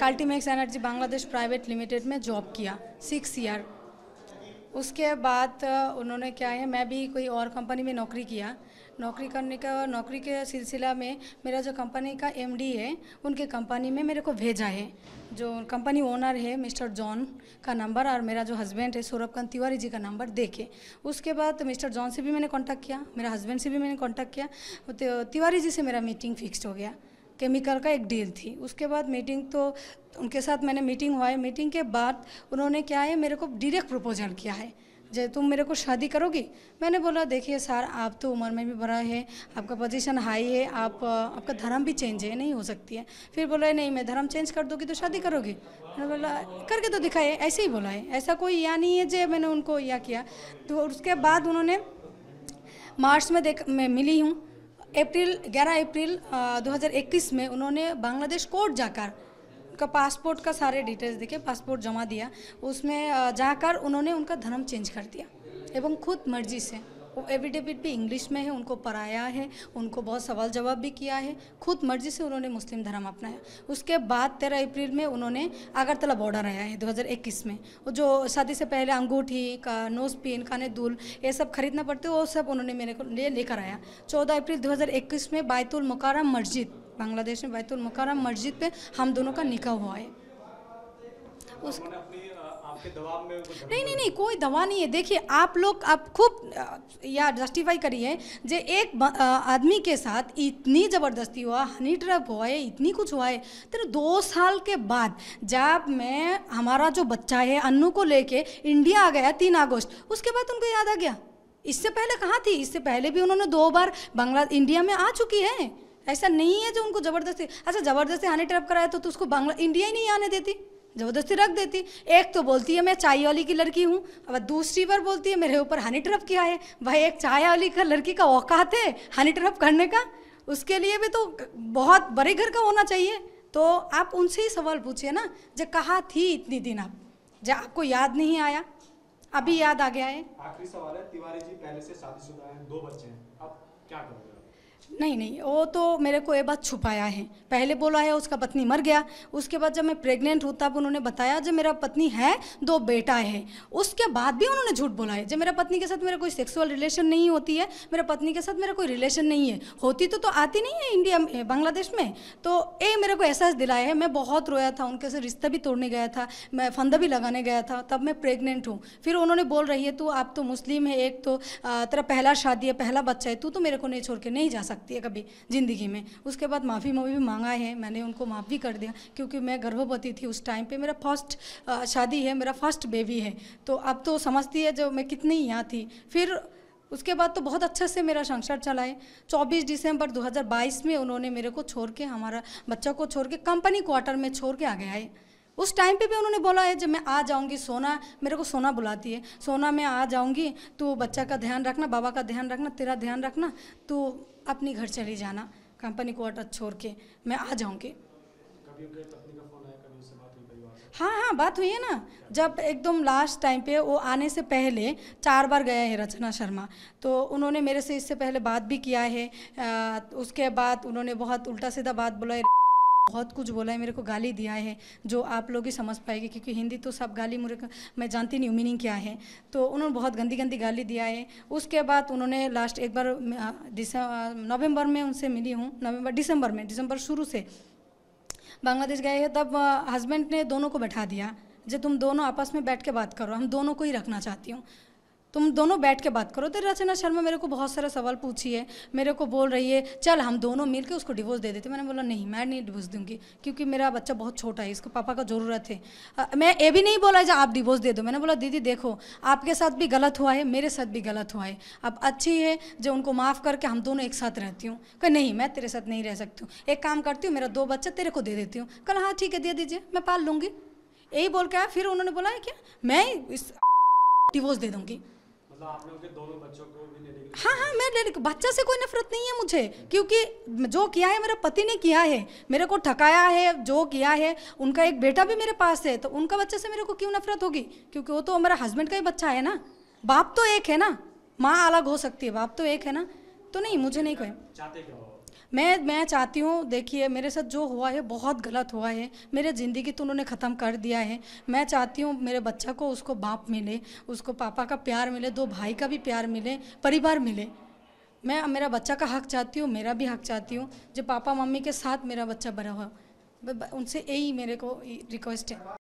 कल्टीमेक्स energy Bangladesh private limited में job किया six year उसके बाद उन्होंने क्या है मैं भी कोई और कंपनी में नौकरी किया नौकरी करने का नौकरी के सिलसिला में मेरा जो कंपनी का एमडी है उनके कंपनी में मेरे को भेजा है जो कंपनी ओनर है मिस्टर जॉन का नंबर और मेरा जो हस्बैंड है कंत तिवारी जी का नंबर देखे उसके बाद मिस्टर जॉन से भी मैंने कांटेक्ट किया मेरा हस्बैंड से भी मैंने कांटेक्ट किया तिवारी जी से मेरा मीटिंग फिक्स हो गया केमिकल का एक डील थी उसके बाद मीटिंग तो उनके साथ मैंने मीटिंग हुआ है मीटिंग के बाद उन्होंने क्या है मेरे को डायरेक्ट प्रपोजल किया है जय तुम मेरे को शादी करोगी मैंने बोला देखिए सर आप तो उम्र में भी बड़ा है आपका पोजीशन हाई है आप आपका धर्म भी चेंज है नहीं हो सकती है फिर बोला नहीं मैं धर्म चेंज कर दूँगी तो शादी करोगी मैंने बोला करके तो दिखाए ऐसे ही बोला है ऐसा कोई या नहीं है जो मैंने उनको या किया तो उसके बाद उन्होंने मार्च में देख मैं मिली हूँ अप्रैल 11 अप्रैल 2021 में उन्होंने बांग्लादेश कोर्ट जाकर उनका पासपोर्ट का सारे डिटेल्स देखे पासपोर्ट जमा दिया उसमें जाकर उन्होंने उनका धर्म चेंज कर दिया एवं खुद मर्जी से वो एविडेविट भी इंग्लिश में है उनको पढ़ाया है उनको बहुत सवाल जवाब भी किया है खुद मर्जी से उन्होंने मुस्लिम धर्म अपनाया उसके बाद तेरह अप्रैल में उन्होंने अगरतला बॉर्डर आया है 2021 में जो शादी से पहले अंगूठी का नोज पिन काने दूल ये सब खरीदना पड़ते वो सब उन्होंने मेरे को ले लेकर आया चौदह अप्रैल दो में बैतुल मुकरम मस्जिद बांग्लादेश में बैतुल मुकरम मस्जिद पर हम दोनों का निका हुआ है उस नहीं नहीं नहीं कोई दवा नहीं है देखिए आप लोग आप खूब या जस्टिफाई करिए जे एक आदमी के साथ इतनी ज़बरदस्ती हुआ हनी ट्रैप हुआ है इतनी कुछ हुआ है तेरे दो साल के बाद जब मैं हमारा जो बच्चा है अन्नू को लेके इंडिया आ गया तीन अगस्त उसके बाद उनको याद आ गया इससे पहले कहाँ थी इससे पहले भी उन्होंने दो बार बांग्ला इंडिया में आ चुकी है ऐसा नहीं है जो उनको ज़बरदस्ती अच्छा ज़बरदस्ती हनी ट्रैप कराया तो, तो उसको बांग्ला इंडिया ही नहीं आने देती ज़बरदस्ती रख देती एक तो बोलती है मैं चाय वाली की लड़की हूँ अब दूसरी बार बोलती है मेरे ऊपर हनी ट्रप किया है भाई एक चाय वाली का लड़की का औकात है हनी ट्रप करने का उसके लिए भी तो बहुत बड़े घर का होना चाहिए तो आप उनसे ही सवाल पूछिए ना जब कहा थी इतनी दिन आप जब आपको याद नहीं आया अभी याद आ गया है आखिरी सवाल है तिवारी जी पहले से शादीशुदा हैं दो बच्चे हैं अब क्या करोगे नहीं नहीं वो तो मेरे को ये बात छुपाया है पहले बोला है उसका पत्नी मर गया उसके बाद जब मैं प्रेग्नेंट हूँ तब उन्होंने बताया जो मेरा पत्नी है दो बेटा है उसके बाद भी उन्होंने झूठ बोला है जब मेरा पत्नी के साथ मेरा कोई सेक्सुअल रिलेशन नहीं होती है मेरा पत्नी के साथ मेरा कोई रिलेशन नहीं है होती तो तो आती नहीं है इंडिया में बांग्लादेश में तो ये मेरे को एहसास दिलाया है मैं बहुत रोया था उनके से रिश्ता भी तोड़ने गया था मैं फंदा भी लगाने गया था तब मैं प्रेगनेंट हूँ फिर उन्होंने बोल रही है तू आप तो मुस्लिम है एक तो तेरा पहला शादी है पहला बच्चा है तू तो मेरे को नहीं छोड़ के नहीं जा सकती है कभी ज़िंदगी में उसके बाद माफ़ी माफी भी मांगा है मैंने उनको माफ़ भी कर दिया क्योंकि मैं गर्भवती थी उस टाइम पे मेरा फर्स्ट शादी है मेरा फर्स्ट बेबी है तो अब तो समझती है जो मैं कितनी यहाँ थी फिर उसके बाद तो बहुत अच्छे से मेरा संसार चलाए 24 दिसंबर 2022 में उन्होंने मेरे को छोड़ के हमारा बच्चा को छोड़ के कंपनी क्वार्टर में छोड़ के आ गया है उस टाइम पे भी उन्होंने बोला है जब मैं आ जाऊंगी सोना मेरे को सोना बुलाती है सोना मैं आ जाऊंगी तो बच्चा का ध्यान रखना बाबा का ध्यान रखना तेरा ध्यान रखना तो अपने घर चले जाना कंपनी क्वार्टर छोड़ के मैं आ जाऊँगी हाँ हाँ बात हुई है ना जब एकदम लास्ट टाइम पे वो आने से पहले चार बार गए हैं रचना शर्मा तो उन्होंने मेरे से इससे पहले बात भी किया है आ, उसके बाद उन्होंने बहुत उल्टा सीधा बात बोला है बहुत कुछ बोला है मेरे को गाली दिया है जो आप लोग ही समझ पाएंगे क्योंकि हिंदी तो सब गाली मुझे मैं जानती नहीं हूँ मीनिंग क्या है तो उन्होंने बहुत गंदी गंदी गाली दिया है उसके बाद उन्होंने लास्ट एक बार नवंबर में उनसे मिली हूँ नवंबर दिसंबर में दिसंबर शुरू से बांग्लादेश गए तब हस्बैंड ने दोनों को बैठा दिया जो तुम दोनों आपस में बैठ के बात करो हम दोनों को ही रखना चाहती हूँ तुम दोनों बैठ के बात करो तो रचना शर्मा मेरे को बहुत सारा सवाल पूछी है मेरे को बोल रही है चल हम दोनों मिल के उसको डिवोर्स दे देते मैंने बोला नहीं मैं नहीं डिवोर्स दूंगी क्योंकि मेरा बच्चा बहुत छोटा है इसको पापा का ज़रूरत है आ, मैं ये भी नहीं बोला जब आप डिवोर्स दे दो मैंने बोला दीदी देखो आपके साथ भी गलत हुआ है मेरे साथ भी गलत हुआ है अब अच्छी है जो उनको माफ़ करके हम दोनों एक साथ रहती हूँ कह नहीं मैं तेरे साथ नहीं रह सकती हूँ एक काम करती हूँ मेरा दो बच्चा तेरे को दे देती हूँ कल हाँ ठीक है दे दीजिए मैं पाल लूँगी यही बोल के आया फिर उन्होंने बोला है क्या मैं इस डिवोर्स दे दूँगी मतलब हाँ हाँ मैं ले बच्चा से कोई नफरत नहीं है मुझे क्योंकि जो किया है मेरा पति ने किया है मेरे को ठकाया है जो किया है उनका एक बेटा भी मेरे पास है तो उनका बच्चे से मेरे को क्यों नफरत होगी क्योंकि वो तो मेरा हस्बैंड का ही बच्चा है ना बाप तो एक है ना माँ अलग हो सकती है बाप तो एक है ना तो नहीं मुझे नहीं कहे मैं मैं चाहती हूँ देखिए मेरे साथ जो हुआ है बहुत गलत हुआ है मेरे ज़िंदगी तो उन्होंने ख़त्म कर दिया है मैं चाहती हूँ मेरे बच्चा को उसको बाप मिले उसको पापा का प्यार मिले दो भाई का भी प्यार मिले परिवार मिले मैं मेरा बच्चा का हक चाहती हूँ मेरा भी हक चाहती हूँ जो पापा मम्मी के साथ मेरा बच्चा बड़ा हुआ उनसे यही मेरे को रिक्वेस्ट है